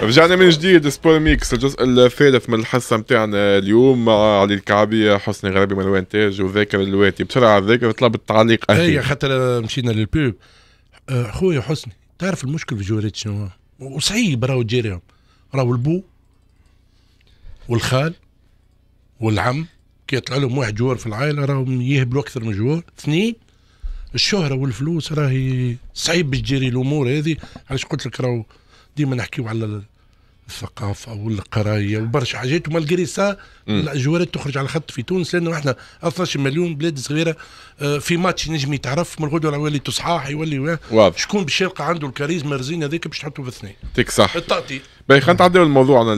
رجعنا من جديد سبور ميكس الجزء الثالث من الحصه نتاعنا اليوم مع علي الكعبي حسني غربي مروان تاج وذاكر اللواتي بسرعه ذاكر طلب التعليق اخي اي خاطر مشينا للبوب أه، خويا حسني تعرف المشكل في جواريت شنو وصعيب راهو تجيريهم راهو البو والخال والعم كي يطلع لهم واحد جوار في العائله راهم يهبلوا اكثر من جوار اثنين الشهره والفلوس راهي صعيب باش تجري الامور هذه علاش قلت لك راهو ديما نحكيو على الثقافه والقرايه وبرشا حاجات وما القريسه الجوارات تخرج على الخط في تونس لانه احنا 12 مليون بلاد صغيره آه، في ماتش نجم يتعرف من غدوه يولي تصحاح يولي واضح شكون باش يلقى عنده الكاريزما الرزينه هذيك باش تحطه في اثنين يعطيك صح التعطيل باهي خلينا نتعداو الموضوع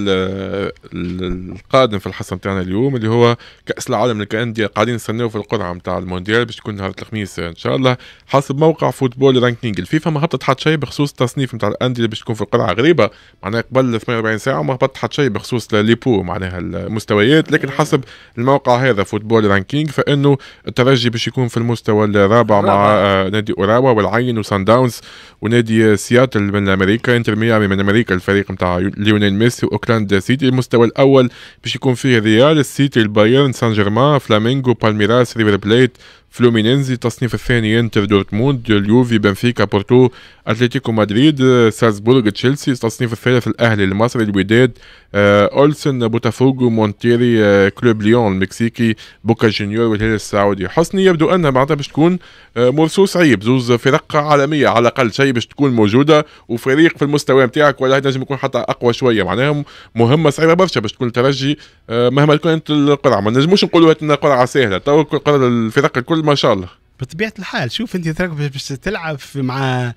القادم في الحصه نتاعنا اليوم اللي هو كاس العالم للانديه قاعدين نستناو في القرعه نتاع المونديال باش تكون نهار الخميس ان شاء الله حسب موقع فوتبول رانكينج الفيفا ما هبطت حتى شيء بخصوص التصنيف نتاع الانديه اللي باش تكون في القرعه غريبه معناها قبل 48 ساعه ما هبطت حتى شيء بخصوص ليبو معناها المستويات الترتيبات لكن حسب الموقع هذا فوتبول رانكينج فانه الترجي باش يكون في المستوى الرابع مع آه، نادي اوراوا والعين وسان داونز ونادي سياتل من امريكا انتر ميامي من امريكا الفريق نتاع ليونيل ميسي واوكلاند سيتي المستوى الاول باش يكون فيه ريال السيتي البايرن سان جيرمان فلامينغو بالميراس ريفر بليت فلومينينزي التصنيف الثاني انتر دورتموند اليوفي بنفيكا بورتو اتلتيكو مدريد سالزبورغ تشيلسي التصنيف الثالث الاهلي المصري الوداد اولسن بوتافوجو مونتيري كلوب ليون المكسيكي بوكا جونيور والهلال السعودي حسني يبدو انها معناتها باش تكون مرسوم صعيب زوز فرق عالميه على الاقل شيء باش تكون موجوده وفريق في المستوى نتاعك ولا لازم يكون حتى اقوى شويه معناها مهمه صعيبه برشا باش تكون الترجي مهما كانت القرعه ما نجموش نقولوا ان القرعه سهله تو الفرق الكل ما شاء الله بطبيعه الحال شوف انت باش تلعب مع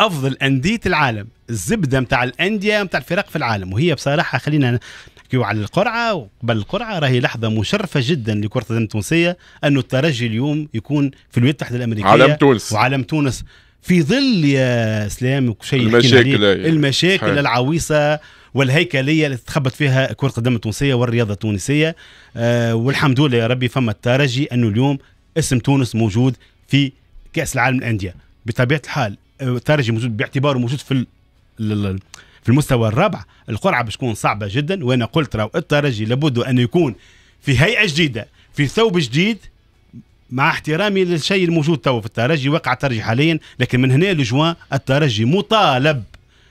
افضل انديه العالم الزبده نتاع الانديه نتاع الفرق في العالم وهي بصراحه خلينا نحكيو على القرعه وقبل القرعه راهي لحظه مشرفه جدا لكره القدم التونسيه انه الترجي اليوم يكون في الولايات المتحده الامريكيه علم تونس وعالم تونس في ظل يا اسلام وشيء المشاكل يعني. المشاكل العويصه والهيكليه اللي تخبط فيها كره القدم التونسيه والرياضه التونسيه آه والحمد لله يا ربي فما الترجي انه اليوم اسم تونس موجود في كاس العالم للانديه بطبيعه الحال آه، ترجي موجود باعتباره موجود في في المستوى الرابع القرعه باش تكون صعبه جدا وانا قلت راهو الترجي لابد ان يكون في هيئه جديده في ثوب جديد مع احترامي للشيء الموجود توا في الترجي وقع الترجي حاليا لكن من هنا لجوان الترجي مطالب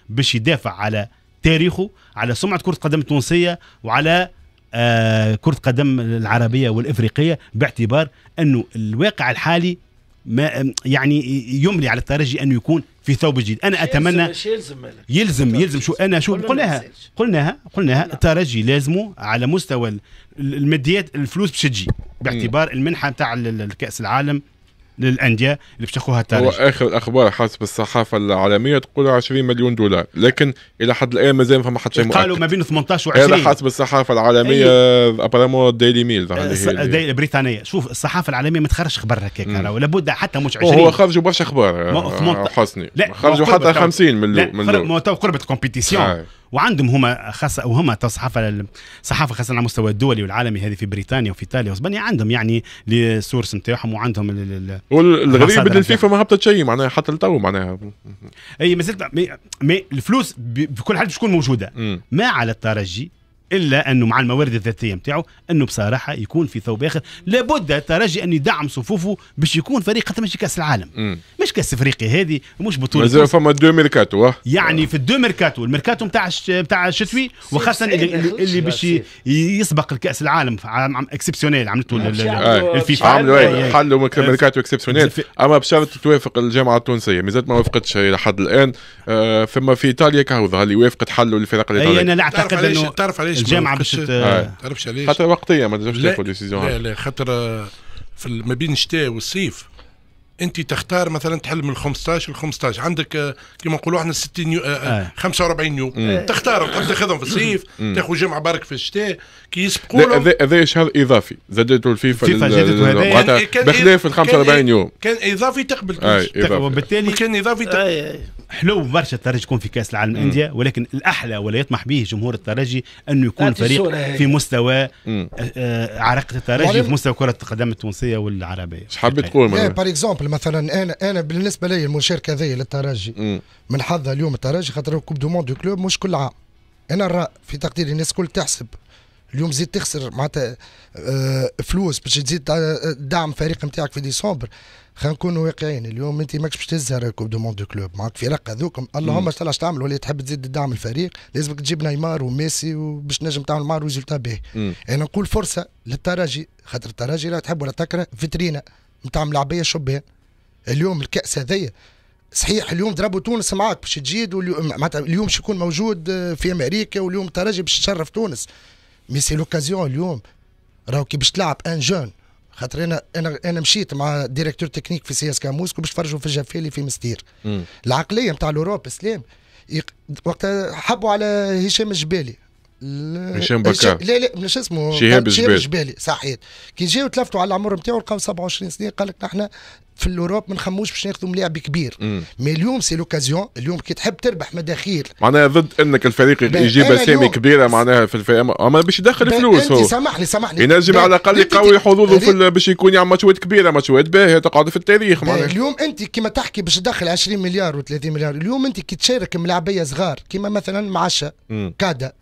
باش يدافع على تاريخه على سمعه كره القدم التونسيه وعلى آه، كره قدم العربيه والافريقيه باعتبار انه الواقع الحالي ما يعني يملي على الترجي انه يكون في ثوب جديد انا اتمنى يلزم يلزم يلزم شو انا شو قلناها قلناها قلناها الترجي لازمه على مستوى الماديات الفلوس بشجي باعتبار المنحه نتاع الكاس العالم للانديه اللي بتاخذها التاريخ هو اخر الاخبار حسب الصحافه العالميه تقول 20 مليون دولار لكن الى حد الان ما زال فما حد شيء قالوا ما بين 18 و20 هذا حسب الصحافه العالميه أيه. ابرامو ديلي ميل أه، ديلي البريطانيه شوف الصحافه العالميه ما تخرجش خبر هكاك لابد حتى مش 20 هو خرجوا برشا اخبار آه، حسني خرجوا حتى 50 من لا من قربت كومبيتيسيون وعندهم هما خاصه وهما الصحافه الصحافه خاصه على المستوى الدولي والعالمي هذه في بريطانيا وفي ايطاليا واسبانيا عندهم يعني لي سورس نتاعهم وعندهم والغريب ان الفيفا ما هبطت شيء معناها حتى لتو معناها اي ما زلت الفلوس بكل حال تكون موجوده ما على الترجي الا انه مع الموارد الذاتيه نتاعو انه بصراحه يكون في ثوب اخر لابد الترجي انه يدعم صفوفه باش يكون فريق حتى مش كاس العالم مم. مش كاس افريقيا هذه مش بطوله مازال فما دو ميركاتو يعني آه. في الدو ميركاتو الميركاتو نتاع نتاع الشتوي وخاصه اللي, اللي باش يسبق الكاس العالم اكسبسيونيل عملته الفيفا عملوا إيه، إيه. حلوا ميركاتو اكسبسيونيل اما بشرط توافق الجامعه التونسيه مازالت ما وافقتش لحد الان آه، فما في ايطاليا كهو ظهر لي وافقت حلوا الفرق الايطاليه انا لا اعتقد انه علاش الجامعه باش آه. تعرفش آه. علاش خاطر وقتيه ما تنجمش تاخذ ديسيزيون لا لا خاطر آه، في ما بين الشتاء والصيف انت تختار مثلا تحل من 15 ل 15 عندك كما نقولوا احنا 60 يو... آه. 45 يوم مم. تختارهم تحب تاخذهم في الصيف تاخذ جمعه برك في الشتاء كي يسبقوا هذا شهر اضافي زادته الفيفا الفيفا زادته هذا يعني بخلاف ال 45 يوم كان اضافي تقبل وبالتالي كان اضافي تقبل حلو برشا الترجي يكون في كاس العالم الانديه ولكن الاحلى ولا يطمح به جمهور الترجي انه يكون فريق في مستوى آه، آه، عراقه الترجي في مستوى كره القدم التونسيه والعربيه ايش حاب طيب. تقول بار اكزومبل مثلا انا انا بالنسبه لي المشاركه هذه للترجي من حظها اليوم الترجي خاطر كوب دو موند دو كلوب مش كل عام انا الرأي في تقديري الناس كل تحسب اليوم زيد تخسر معناتها آه، فلوس باش تزيد آه، دعم فريق نتاعك في ديسمبر خلينا نكونوا واقعيين اليوم انت ماكش باش تزهر كوب دو موند دو كلوب معاك فرق هذوكم اللهم اش طلعش تعمل ولا تحب تزيد دعم الفريق لازمك تجيب نيمار وميسي وباش نجم تعمل معاه ريزولتا باهي انا نقول فرصه للترجي خاطر الترجي لا تحب ولا تكره فيترينا نتاع ملاعبيه شبان اليوم الكاس هذايا صحيح اليوم ضربوا تونس معاك باش تجيد معناتها اليوم باش يكون موجود آه، في امريكا واليوم الترجي باش تشرف تونس مي سي لوكازيون اليوم راهو كي باش تلعب ان جون خاطر انا انا انا مشيت مع ديريكتور تكنيك في سي اس كاموسكو باش تفرجوا في الجفالي في مستير العقليه نتاع الاوروب اسلام يق... وقتها حبوا على هشام الجبالي هشام بكار لا لا مش اسمه شهاب الجبالي صحيت كي جاو تلفتوا على العمر نتاعو لقاو 27 سنه قال لك نحن في الاوروب ما نخموش باش ناخذوا ملاعب كبير مي اليوم سي لوكازيون اليوم كي تحب تربح مداخيل معناها ضد انك الفريق يجيب اسامي كبيره معناها في الفريق اما باش يدخل فلوس هو سامحني سامحني ينجم على الاقل يقوي حظوظه في باش يكون يعمل ماتشات كبيره ماتشات باهيه تقعد في التاريخ معناها اليوم انت كيما تحكي باش تدخل 20 مليار و30 مليار اليوم انت كي تشارك ملاعبيه صغار كيما مثلا معشا كادا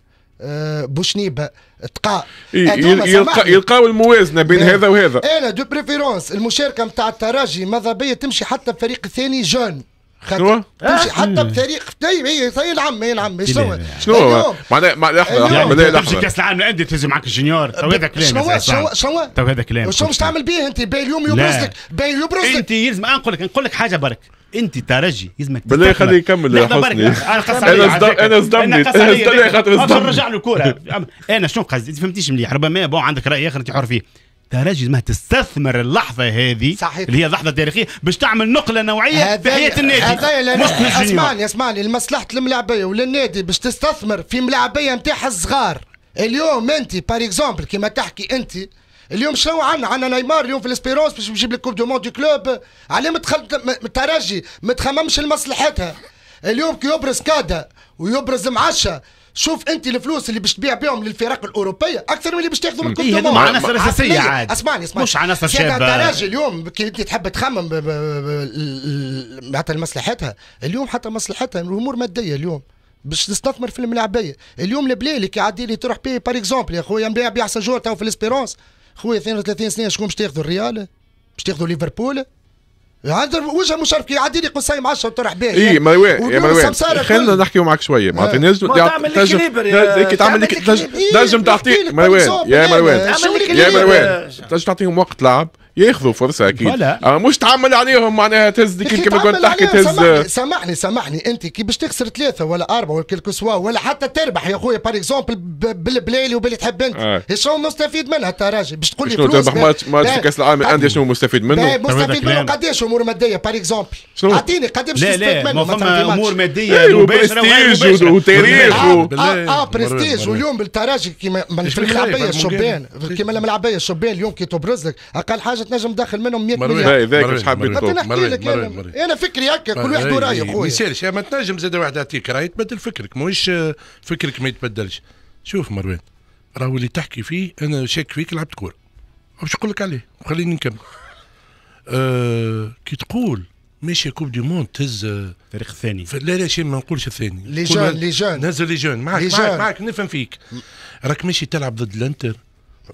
بوشنيبه تقا إيه، يلقى يلقاو الموازنه بين إيه. هذا وهذا انا دو بريفيرونس المشاركه نتاع الترجي ماذا بيا تمشي حتى الفريق الثاني جون شنو؟ آه. حتى بتاريخ طيب هي العم هي العم شنو؟ شنو؟ معناها معناها لحظه تمشي كاس العالم للانديه تهز معك الجونيور تو هذا كلام شنو شنو تو هذا كلام شنو باش تعمل بيه انت بين اليوم يبرز لك باهي يبرز لك انت يلزم نقول لك نقول لك حاجه برك انت ترجي يلزمك بالله خليه يكمل يا حسني انا صدمني انا صدمني خاطر صدمني رجع له الكوره انا شنو قصدي انت فهمتيش مليح ربما بون عندك راي اخر انت حر فيه ما تستثمر اللحظه هذه صحيح. اللي هي لحظه تاريخيه باش تعمل نقله نوعيه في حياه النادي مش اسمعني اسمعني لمصلحه الملاعبيه وللنادي باش تستثمر في ملاعبيه نتاعها الصغار اليوم انت بار اكزومبل كيما تحكي انت اليوم شنو عندنا عنا نيمار اليوم في الاسبيرونس باش يجيب لك كوب دو موندي دو كلوب عليه متخل... الترجي ما تخممش لمصلحتها اليوم كي يبرز كادا ويبرز معشا شوف انت الفلوس اللي باش تبيع بهم للفرق الاوروبيه اكثر من اللي باش تاخذهم من كل هذوما إيه، عناصر اساسيه عاد اسمعني اسمعني مش عناصر شابه الدرجه اليوم كي انت تحب تخمم معناتها لمصلحتها اليوم حتى مصلحتها الامور ماديه اليوم باش تستثمر في الملاعبيه اليوم البلاي اللي كيعدي اللي تروح بيه بار اكزومبل يا خويا نبيع بيع ساجور تو في الاسبيرونس خويا 32 سنه شكون باش تاخذوا الريال باش تاخذوا ليفربول عنده وجه مشرف كي يعدي لي قصيم 10 وطرح به اي ما وين يا ما وين خلينا نحكي معك شويه معناتها نجم تعمل لك كليبر تعمل لك تنجم نجم ما وين يا إيه، ما وين يا مروان تنجم تعطيهم وقت لعب ياخذوا فرصه اكيد آه مش تعمل عليهم معناها تهز ديك كما كنت تحكي تهز سامحني سامحني انت كي باش تخسر ثلاثه ولا اربعه ولا كيلكو سوا ولا حتى تربح يا خويا بار اكزومبل بالبلايلي وباللي تحب انت آه. شنو مستفيد منها انت راجل باش تقول لي شنو تربح ماتش ماتش في كاس العالم الانديه شنو مستفيد منه؟ مستفيد منه قداش امور ماديه بار اكزومبل اعطيني قداش مستفيد منه لا فما امور ماديه إيه، وبرستيج وتاريخ اه, آه،, آه، برستيج واليوم بالتراجي كيما الملعبيه الشبان كيما الملعبيه الشبان اليوم كي تبرز لك اقل حاجه تنجم داخل منهم 100 مليون ذاك مش حابين نحكي لك يعني. انا فكري هكا كل واحد وراي خويا ما يسالش ما تنجم زاد واحد يعطيك راي تبدل فكرك ماهوش فكرك ما يتبدلش شوف مروان راهو اللي تحكي فيه انا شاك فيك لعبت كوره باش نقول لك عليه وخليني نكمل أه كي تقول ماشي كوب دي موند تهز الفريق آه، الثاني لا لا شيء ما نقولش الثاني لي جون لي جون نهز لي جون معاك معاك نفهم فيك راك ماشي تلعب ضد الانتر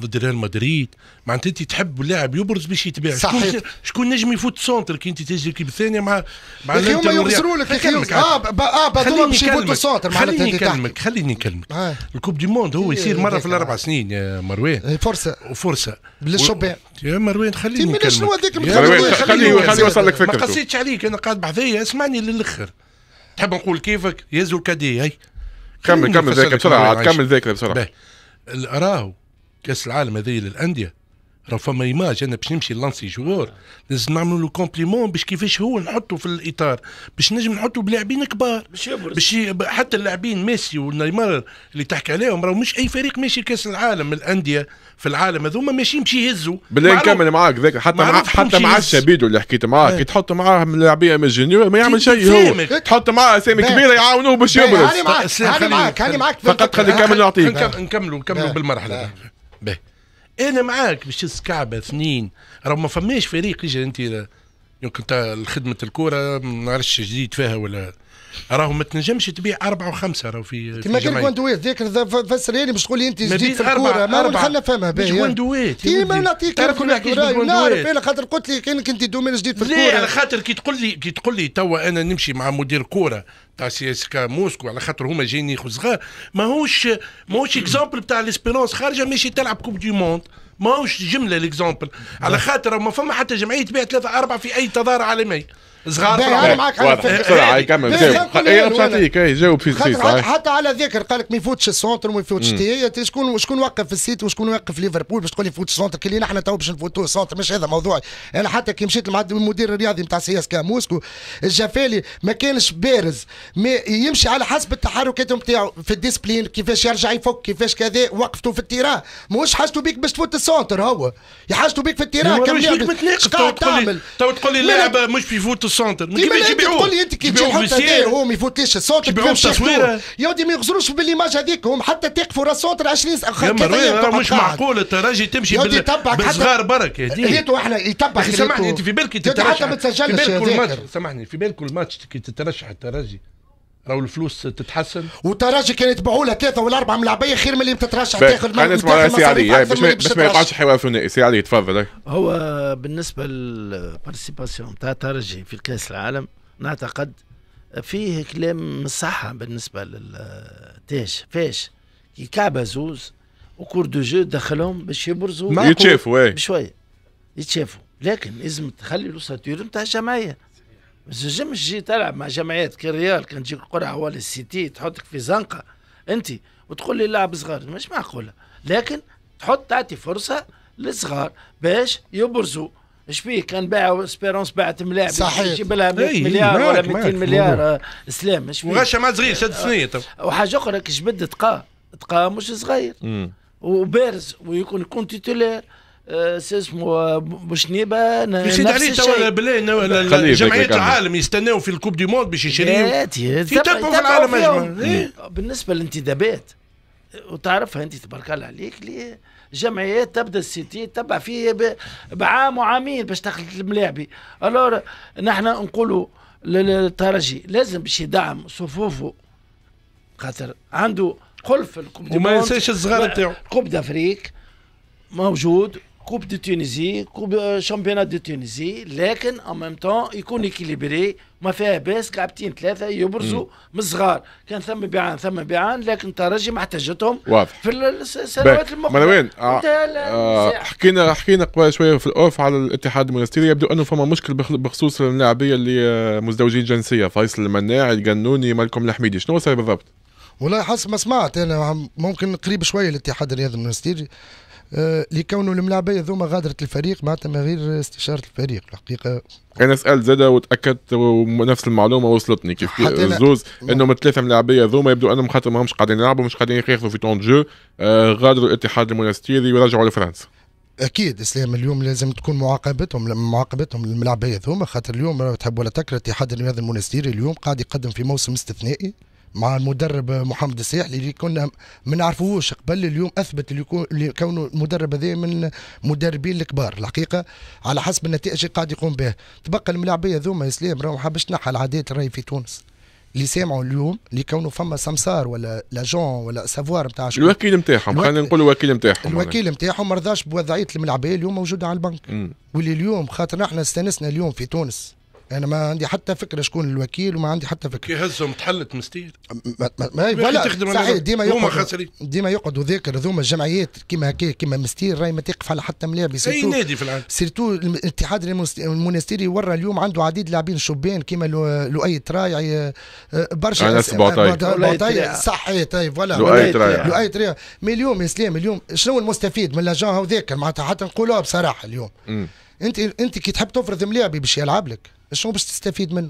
ضد ريال مدريد معناتها انت تحب اللاعب يبرز باش يتباع صحيح شكون, شكون نجم يفوت كي انت تجري كيب الثانيه مع مع اخي هما يغزروا لك اخي اه اه بعضهم باش يفوتوا سونتر خليني نكلمك خليني نكلمك آه. الكوب دي موند هو يصير إيه، إيه، مره في إيه. الاربع سنين يا مروان فرصه فرصه للشبان يا مروان خليني نكلمك شنو هذاك خليني خليني يوصل لك فكرة ما قصيتش عليك انا قاعد بحذايا اسمعني للاخر تحب نقول كيفك يا الكادي هاي كمل كمل ذاكر بسرعه كمل ذاكر بسرعه راهو كاس العالم هذه للانديه راه فما ايماج انا باش نمشي لانسي جوار لازم نعمل له كومبليمون باش كيفاش هو نحطه في الاطار باش نجم نحطه بلاعبين كبار باش يبرز حتى اللاعبين ميسي ونيمار اللي تحكي عليهم راه مش اي فريق ماشي كاس العالم الانديه في العالم هذوما ماشيين باش يهزوا بالله نكمل معاك ذاك حتى مع حتى مع الشابيدو اللي حكيت معاك كي إيه. تحط معاه لاعبين ما يعمل شيء هو تحط معاه اسامي إيه. كبيره يعاونوه باش إيه، يبرز هاني معاك هاني معاك فقط خلي نكمل نعطيك نكملوا نكملوا بالمرحله به انا معاك باش تسكعبه اثنين راه ما فماش فريق يجي انت يمكن الخدمه الكوره ما نعرفش جديد فيها ولا راهو ما تنجمش تبيع أربعة وخمسة راهو في كيما قال لك وندويت ذاك فسر لي باش تقول لي أنت جديد في الكورة ما خلنا فما باهي مش وندويت كيما نعطيك أنا نعطيك نحكيش نعرف أنا خاطر قلت لي كانك أنت دومين جديد في الكورة لا على خاطر كي تقول لي كي تقول لي توا أنا نمشي مع مدير كورة تاع سي اس كا موسكو على خاطر هما جايين ياخذوا صغار ماهوش ماهوش اكزومبل تاع ليسبيرونس خارجه ماشي تلعب كوب دي موند ماهوش جمله ليكزومبل على نعم. خاطر ما فما حتى جمعيه تبيع ثلاثه اربعه في اي تظاهره عالميه صغار انا معاك على الفكره بسرعه إيه، كمل جاوب اي اي جاوب في السيت حتى على ذكر قال لك ما يفوتش السونتر وما يفوتش تي شكون شكون وقف في السيت وشكون وقف ليفربول باش تقول لي فوت السونتر كي نحن تو باش نفوتوا السونتر مش هذا موضوعي انا حتى كي مشيت مع المدير الرياضي نتاع سي اس كا موسكو الجفالي ما كانش بارز ما يمشي على حسب التحركات نتاعو في الديسبلين كيفاش يرجع يفك كيفاش كذا وقفته في التيران ماهوش حاجته بيك باش تفوت السونتر هو حاجته بيك في التيران كم قاعد تعمل تو تقول لي اللاعب مش بيفوت سونتر كيما يبيعوه تقول لي انت كي تجي الحوطه هو ما يفوتليش السونتر يبيعوه بتصويره يا ودي ما يغزروش بالليماج هذيك هم حتى تقفوا راه سونتر 20 يا مش معقول التراجي تمشي بال... بالصغار برك هيتو احنا يتبع سمعني انت في بالك تترشح حتى ما تسجلش سمعني في بالك الماتش كي تترشح الترجي راهو الفلوس تتحسن والترجي كان يتبعوا لها ثلاثه ولا اربعه من خير من اللي تترشح تاخذ مرة نسمع سي علي باش يعني ما يقعش حوار ثنائي سي علي تفضل هو بالنسبه للبارتيسيباسيون تاع الترجي في كاس العالم نعتقد فيه كلام صحة بالنسبة للتاج فاش كي كعبة زوز وكور دو جو دخلهم باش يبرزوا يتشافوا بشوية يتشافوا لكن لازم تخلي الأسطورة نتاع الجمعية ما تنجمش تجي تلعب مع جمعيات كالريال كان تجيك القرعه ولا السيتي تحطك في زنقه انت وتقول لي لاعب صغار مش معقوله لكن تحط تعطي فرصه للصغار باش يبرزوا اش فيه كان باع سبيرونس باعت ملاعب صحيح يجيب لها 100 مليار ولا 200 مليار آه، اسلام اش فيه وغشا ما صغير شد طب آه، وحاجه اخرى كي جبد تقا تقا مش صغير وبارز ويكون يكون تيتولير آه، اسمه بوشنيبه آه، يسيد عليه توا بلان ولا جمعيه العالم يستناو في الكوب دي موند باش يشريو يتبعوا في العالم اجمع إيه، إيه. بالنسبه للانتدابات وتعرفها انت تبارك الله عليك ليه جمعيات تبدا السيتي تبع فيه بعام وعامين باش تخلط الملاعبي الور نحن نقولوا للترجي لازم باش يدعم صفوفه خاطر عنده قل الكوب وما ينساش الصغار نتاعو كوب دافريك موجود كوب دي تونسي كوب شامبيونات دي تونسي لكن ان ميم طون يكون ايكيليبري ما فيها باس كعبتين ثلاثه يبرزوا من الصغار كان ثم بيعان ثم بيعان لكن ترجي ما احتاجتهم واضح في السنوات المقبله مروان حكينا حكينا قبل شويه في الاوف على الاتحاد المونستيري يبدو انه فما مشكل بخصوص اللاعبيه اللي مزدوجين جنسيه فيصل المناعي القنوني مالكم الحميدي شنو صاير بالضبط؟ والله حسب ما سمعت انا ممكن قريب شويه الاتحاد الرياضي المونستيري اللي آه، الملاعبيه ذوما غادرت الفريق معناتها من غير استشاره الفريق الحقيقه انا سالت زاد وتاكدت ونفس المعلومه وصلتني كيف الزوز نعم. انهم ثلاثه ملاعبيه ذوما يبدو انهم خاطر ماهمش قاعدين يلعبوا مش قاعدين ياخذوا في تون جو آه، غادروا الاتحاد المونستيري ورجعوا لفرنسا اكيد اسلام اليوم لازم تكون معاقبتهم معاقبتهم الملاعبيه ذوما خاطر اليوم تحب ولا تكره الاتحاد الرياضي المونستيري اليوم قاعد يقدم في موسم استثنائي مع المدرب محمد السيحلي اللي كنا ما نعرفوهوش قبل اليوم اثبت اللي كونه المدرب هذا من المدربين الكبار الحقيقه على حسب النتائج اللي قاعد يقوم بها تبقى الملاعبيه ذوما يا سلام راهو حابش تنحى العادات راهي في تونس اللي سامعوا اليوم اللي كونوا فما سمسار ولا لاجون ولا سافوار نتاع الوكيل نتاعهم الوك... خلينا نقول الوكيل نتاعهم الوكيل نتاعهم ما رضاش بوضعيه الملعبيه اليوم موجوده على البنك واللي اليوم خاطر احنا استانسنا اليوم في تونس انا ما عندي حتى فكره شكون الوكيل وما عندي حتى فكره يهزهم تحلت مستير ما, ما, ما ولا صحيح ديما يقعد ديما يقعدوا ذاكر ذوما الجمعيات كيما هكا كيما مستير راهي ما تقف على حتى ملاعب اي نادي في العالم سيرتو الاتحاد المونستيري ورا اليوم عنده عديد لاعبين شبان كيما لؤي تراي آه، آه، برشا انس بعطاي صحيح طيب فوالا لؤي تراي مي اليوم يا سلام اليوم شنو المستفيد من لاجون هذاك معناتها حتى نقولوها بصراحه اليوم انت انت كي تحب تفرض ملاعبي باش يلعب لك شنو باش تستفيد منه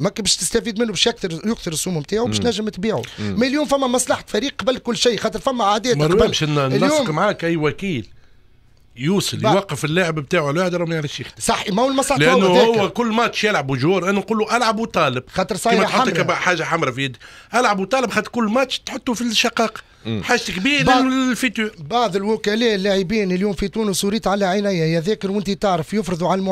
ماك باش تستفيد منه باش يكثر يكثر السوم نتاعو باش تنجم تبيعه مي اليوم فما مصلحه فريق قبل كل شيء خاطر فما عادات قبل اليوم... نلصق معاك اي وكيل يوصل بقى. يوقف اللاعب بتاعه لا يضرب يا الشيخ صح ما هو المسار لانه هو, هو كل ماتش يلعب وجور انا نقول له العب وطالب خاطر صاير حمراء حاجه حمرا في يدي العب وطالب خاطر كل ماتش تحطه في الشقاق حاجه كبيره للفيتور بعض الوكلاء اللاعبين اليوم في تونس وريت على عيني يا ذاكر وانت تعرف يفرضوا على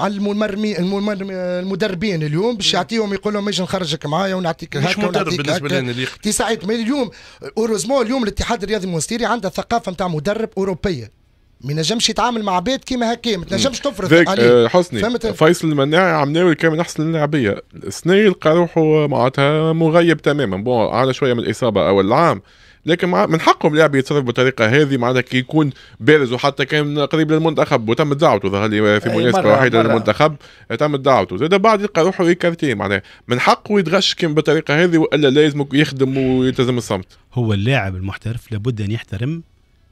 على المرمي المدربين اليوم باش يعطيهم يقول لهم ايش نخرجك معايا ونعطيك هكا مش مدرب بالنسبه لنا اللي اليوم اوروزمون اليوم الاتحاد الرياضي المونستيري عنده ثقافه نتاع مدرب اوروبيه ما ينجمش يتعامل مع بيت كيما هكا ما تنجمش تفرض عليه آه، حسني فهمت فيصل المناعي عم ناوي كان من احسن اللاعبيه السنه يلقى روحه معناتها مغيب تماما بون على شويه من الاصابه اول العام لكن من حقهم لاعب يتصرف بالطريقه هذه معناتها كي يكون بارز وحتى كان قريب للمنتخب وتم دعوته ظهر لي في مناسبه وحيده للمنتخب تم دعوته زاد بعد يلقى روحه يكارتيه إيه معناها من حقه يتغش كان بالطريقه هذه والا لازم يخدم ويلتزم الصمت هو اللاعب المحترف لابد ان يحترم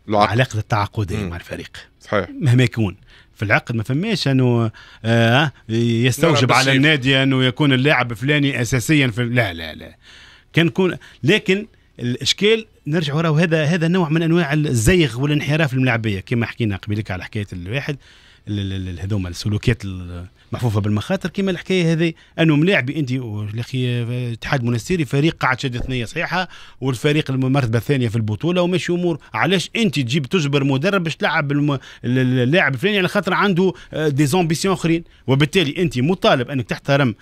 العقد. العلاقه التعاقديه مع الفريق صحيح مهما يكون في العقد ما فماش انه آه يستوجب على النادي انه يكون اللاعب فلاني اساسيا في لا لا لا كان كون لكن الاشكال نرجع ورا وهذا هذا نوع من انواع الزيغ والانحراف الملعبيه كما حكينا قبلك على حكايه الواحد هذوما السلوكيات محفوفه بالمخاطر كما الحكايه هذه انه ملاعبي انت الاخي اتحاد منستيري فريق قاعد شد ثنيه صحيحه والفريق المرتبه الثانيه في البطوله وماشي امور علاش انت تجيب تجبر مدرب باش تلعب اللاعب الفلاني على خاطر عنده دي آه، زومبيسيون اخرين وبالتالي انت مطالب انك تحترم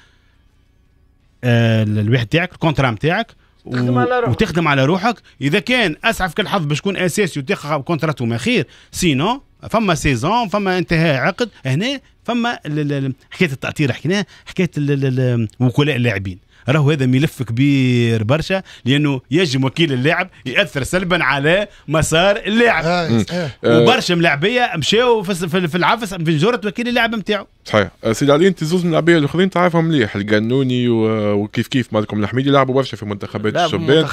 آه، الواحد تاعك الكونترا تاعك تخدم على روحك وتخدم على روحك اذا كان اسعف كالحظ باش تكون اساسي وتاخذ كونتراتو ما خير سينو فما سيزون فما انتهاء عقد هنا فما حكايه التاطير حكيناها حكايه وكلاء اللاعبين راهو هذا ملف كبير برشا لانه يجم وكيل اللاعب ياثر سلبا على مسار اللاعب إيه. آه، وبرشا ملاعبيه مشاو في العفس في جوره وكيل اللاعب نتاعو صحيح آه، سيدي علي انت زوج من اللاعبيه الاخرين تعرفهم مليح القانوني وكيف كيف مالكم الحميدي لعبوا برشا في منتخبات الشبان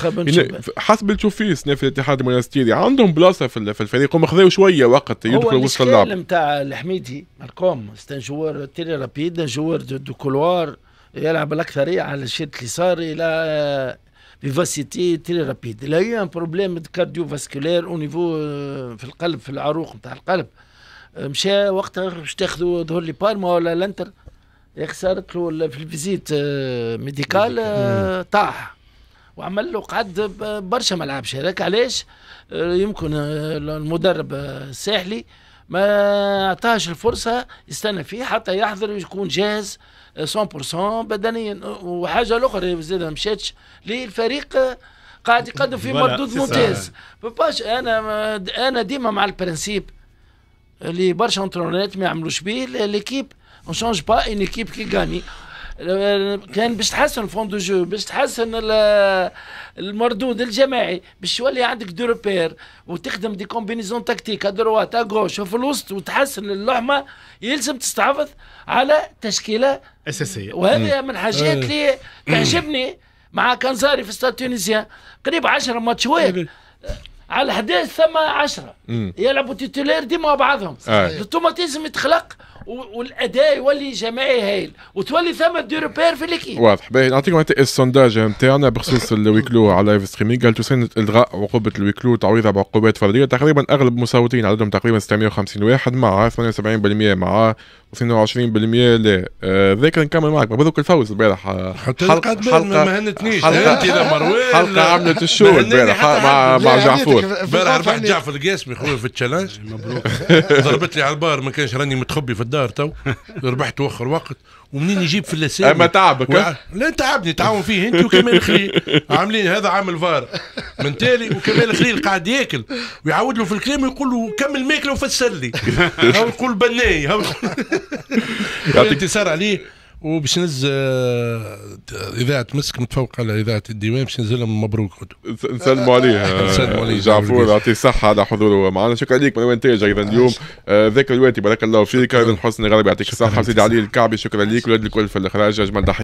حسب اللي تشوف فيه في الاتحاد المونستيري عندهم بلاصه في الفريق هم خذوا شويه وقت يدخلوا وسط اللعب هو نتاع الحميدي مالكم ستان جوار تيري رابيد جوار دو كولوار يلعب الأكثرية على اللي اليساري إلى آه، فيفاسيتي تري رابيد لا يو ان بروبليم كارديو فاسكولير او نيفو آه، في القلب في العروق نتاع القلب آه، مشى وقتها باش تاخذوا ظهور لي بارما ولا لانتر خسرت له في الفيزيت ميديكال طاح وعمل له قعد برشا ما لعبش هذاك علاش يمكن المدرب الساحلي ما اعطاش الفرصه يستنى فيه حتى يحضر ويكون جاهز 100% آه، بدنيا وحاجه اخرى زاد ما مشاتش للفريق آه، قاعد يقدم في مردود ممتاز باش انا انا ديما مع البرنسيب اللي برشا انترونات ما يعملوش به ليكيب اون شونج با اون ايكيب كي غاني كان باش تحسن الفون دو جو باش تحسن المردود الجماعي باش تولي عندك دو روبير وتخدم دي كومبينيزون تكتيك ادروات اغوش وفي الوسط وتحسن اللحمه يلزم تستحافظ على تشكيله اساسيه وهذه من الحاجات إيه. اللي تعجبني مع كانزاري في ستاد تونسيا قريب 10 ماتشوات إيه. على 11 ثم 10 يلعبوا تيتولير ديما بعضهم الاوتوماتيزم آه. يتخلق والاداء يولي جماعي هايل وتولي ثم دي ريبير في الكيب واضح باهي نعطيكم انت السونداج نتاعنا بخصوص الويكلو على لايف ستريمينغ قالت تساند الغاء عقوبه الويكلو تعويضها بعقوبات فرديه تقريبا اغلب مصوتين عددهم تقريبا 650 واحد مع 78% مع 22% لا ذاك نكمل معك بذوك الفوز البارح حتى حلقة حلقة ما هنتنيش حلقة إيه، مروان حلقة عملت الشو البارح مع مع جعفور البارح ربحت جعفر القاسمي خويا في التشالنج مبروك ضربت لي على البار ما كانش راني متخبي في الدار الدار تو ربحت وخر وقت ومنين يجيب في اللسان اما تعبك وع... لا تعبني تعاون فيه انت وكمال خليل عاملين هذا عامل فار من تالي وكمال خليل قاعد ياكل ويعود له في الكلام ويقول له كمل ماكله وفسر لي او يقول بناي يعطيك انتصار عليه وباش نز آه، اذاعه مسك متفوقه على اذاعه الديوان باش ننزل لهم مبروك نسلموا عليه آه، آه، نسلموا عليه جعفور نعم، يعطيه الصحه على حضوره معنا شكرا لك وين تاج اذا اليوم ذاك الواتي بارك الله فيك ايضا حسن غربي يعطيك الصحه سيدي علي الكعبي شكرا لك ولاد الكل في الاخراج اجمل